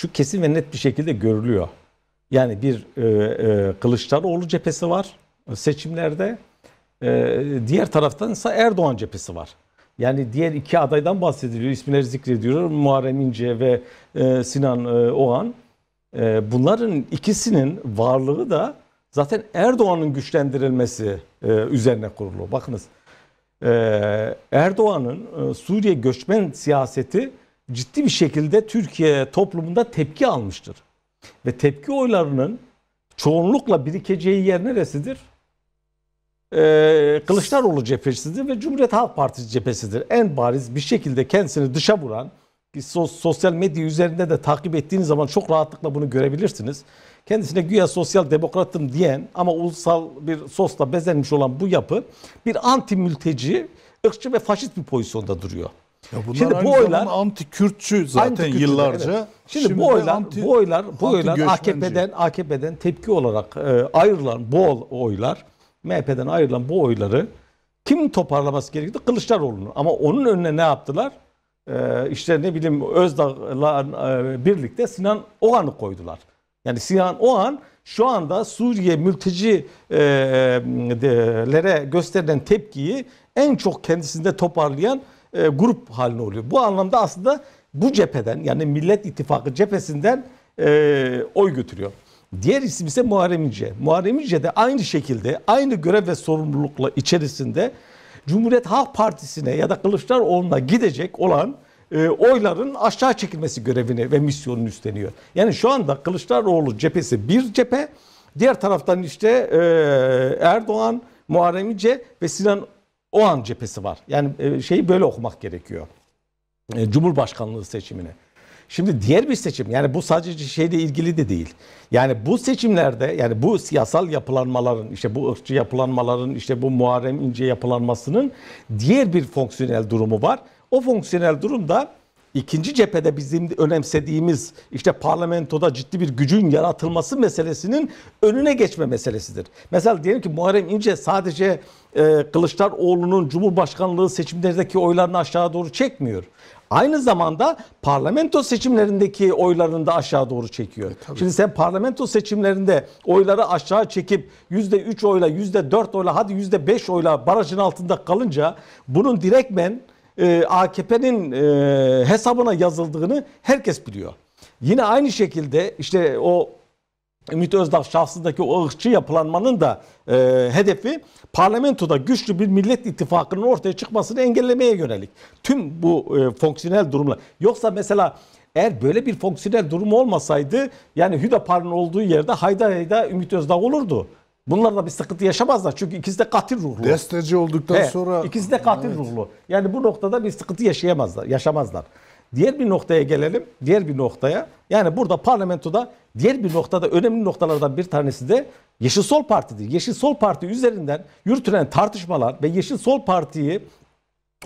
şu kesin ve net bir şekilde görülüyor. Yani bir e, e, Kılıçdaroğlu cephesi var e, seçimlerde. E, diğer taraftan ise Erdoğan cephesi var. Yani diğer iki adaydan bahsediliyor. İsimleri zikrediyor. Muharrem İnce ve e, Sinan e, Oğan. E, bunların ikisinin varlığı da zaten Erdoğan'ın güçlendirilmesi e, üzerine kurulu. Bakınız e, Erdoğan'ın e, Suriye göçmen siyaseti ciddi bir şekilde Türkiye toplumunda tepki almıştır. Ve tepki oylarının çoğunlukla birikeceği yer neresidir? Ee, Kılıçdaroğlu cephesidir ve Cumhuriyet Halk Partisi cephesidir. En bariz bir şekilde kendisini dışa vuran, sosyal medya üzerinde de takip ettiğiniz zaman çok rahatlıkla bunu görebilirsiniz. Kendisine güya sosyal demokratım diyen ama ulusal bir sosla bezenmiş olan bu yapı bir anti mülteci, ırkçı ve faşist bir pozisyonda duruyor. Ya bunlar Şimdi bu oylar anti Kürtçü zaten yıllarca. Evet. Şimdi, Şimdi bu oylar anti, bu oylar bu oylar AKP'den AKP'den tepki olarak e, ayrılan bu oylar MHP'den ayrılan bu oyları kim toparlaması gerekti? Kılıçdaroğlu'nun. Ama onun önüne ne yaptılar? Ee, işte ne bileyim Özdağ'la e, birlikte Sinan Oğan'ı koydular. Yani Sinan Oğan şu anda Suriye mültecilere e, e, gösterilen tepkiyi en çok kendisinde toparlayan e, grup haline oluyor. Bu anlamda aslında bu cepheden yani Millet İttifakı cephesinden e, oy götürüyor. Diğer isim ise Muharrem İnce. Muharrem İnce de aynı şekilde aynı görev ve sorumlulukla içerisinde Cumhuriyet Halk Partisi'ne ya da Kılıçdaroğlu'na gidecek olan e, oyların aşağı çekilmesi görevini ve misyonunu üstleniyor. Yani şu anda Kılıçdaroğlu cephesi bir cephe, diğer taraftan işte e, Erdoğan, Muharrem İnce ve Sinan o an cephesi var. Yani e, şeyi böyle okumak gerekiyor. E, Cumhurbaşkanlığı seçimini. Şimdi diğer bir seçim yani bu sadece şeyle ilgili de değil. Yani bu seçimlerde yani bu siyasal yapılanmaların işte bu ırkçı yapılanmaların işte bu Muharrem İnce yapılanmasının diğer bir fonksiyonel durumu var. O fonksiyonel durum da ikinci cephede bizim önemsediğimiz işte parlamentoda ciddi bir gücün yaratılması meselesinin önüne geçme meselesidir. Mesela diyelim ki Muharrem İnce sadece e, Kılıçdaroğlu'nun Cumhurbaşkanlığı seçimlerindeki oylarını aşağı doğru çekmiyor. Aynı zamanda parlamento seçimlerindeki oylarını da aşağı doğru çekiyor. E, Şimdi sen parlamento seçimlerinde oyları aşağı çekip %3 oyla, %4 oyla, hadi %5 oyla barajın altında kalınca bunun direktmen e, AKP'nin e, hesabına yazıldığını herkes biliyor. Yine aynı şekilde işte o Ümit Özdağ şahsındaki o ırkçı yapılanmanın da e, hedefi parlamentoda güçlü bir millet ittifakının ortaya çıkmasını engellemeye yönelik. Tüm bu e, fonksiyonel durumlar. Yoksa mesela eğer böyle bir fonksiyonel durum olmasaydı yani Hüdapar'ın olduğu yerde hayda hayda Ümit Özdağ olurdu. Bunlar da bir sıkıntı yaşamazlar. Çünkü ikisi de katil ruhlu. Desteci olduktan He, sonra... ikisi de katil evet. ruhlu. Yani bu noktada bir sıkıntı yaşayamazlar, yaşamazlar. Diğer bir noktaya gelelim. Diğer bir noktaya. Yani burada parlamentoda diğer bir noktada önemli noktalardan bir tanesi de Yeşil Sol Parti'dir. Yeşil Sol Parti üzerinden yürütülen tartışmalar ve Yeşil Sol Parti'yi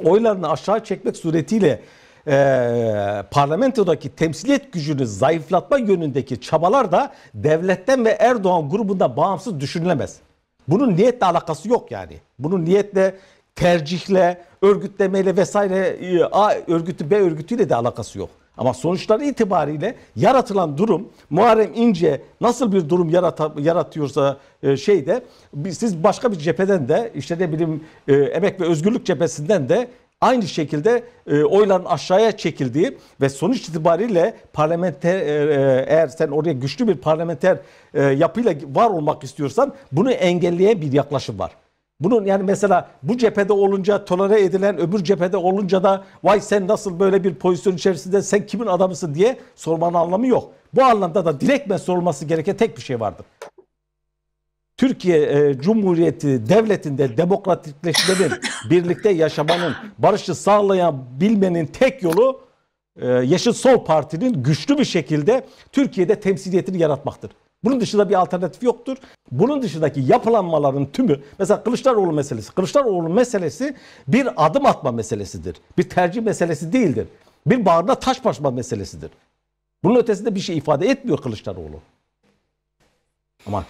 oylarını aşağı çekmek suretiyle e, parlamentodaki temsiliyet gücünü zayıflatma yönündeki çabalar da devletten ve Erdoğan grubunda bağımsız düşünülemez. Bunun niyetle alakası yok yani. Bunun niyetle tercihle, örgütlemeyle vesaire e, A örgütü B örgütüyle de alakası yok. Ama sonuçları itibariyle yaratılan durum Muharrem İnce nasıl bir durum yarata, yaratıyorsa e, şeyde siz başka bir cepheden de işte ne bileyim e, emek ve özgürlük cephesinden de aynı şekilde e, oyların aşağıya çekildiği ve sonuç itibariyle parlamenter e, e eğer sen oraya güçlü bir parlamenter e, yapıyla var olmak istiyorsan bunu engelleyen bir yaklaşım var. Bunun yani mesela bu cephede olunca tolere edilen öbür cephede olunca da vay sen nasıl böyle bir pozisyon içerisinde sen kimin adamısın diye sormanın anlamı yok. Bu anlamda da direktmen sorulması gereken tek bir şey vardır. Türkiye e, Cumhuriyeti devletinde demokratikleşmenin, birlikte yaşamanın, barışı sağlayabilmenin tek yolu e, Yeşil Sol Parti'nin güçlü bir şekilde Türkiye'de temsiliyetini yaratmaktır. Bunun dışında bir alternatif yoktur. Bunun dışındaki yapılanmaların tümü mesela Kılıçdaroğlu meselesi. Kılıçdaroğlu meselesi bir adım atma meselesidir. Bir tercih meselesi değildir. Bir bağrına taş basma meselesidir. Bunun ötesinde bir şey ifade etmiyor Kılıçdaroğlu. Ama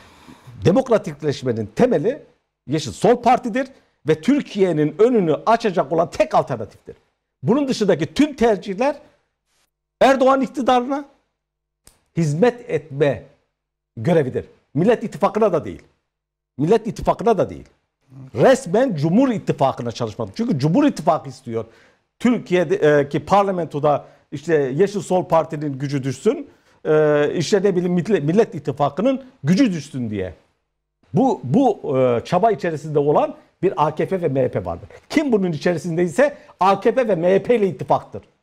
demokratikleşmenin temeli Yeşil Sol Parti'dir ve Türkiye'nin önünü açacak olan tek alternatiftir. Bunun dışındaki tüm tercihler Erdoğan iktidarına hizmet etme görevidir. Millet İttifakı'na da değil. Millet İttifakı'na da değil. Resmen Cumhur İttifakı'na çalışmak. Çünkü Cumhur İttifakı istiyor. Türkiye'deki e, parlamentoda işte Yeşil Sol Parti'nin gücü düşsün. E, işte ne bileyim Millet İttifakı'nın gücü düşsün diye. Bu, bu e, çaba içerisinde olan bir AKP ve MHP vardır. Kim bunun içerisindeyse AKP ve MHP ile ittifaktır.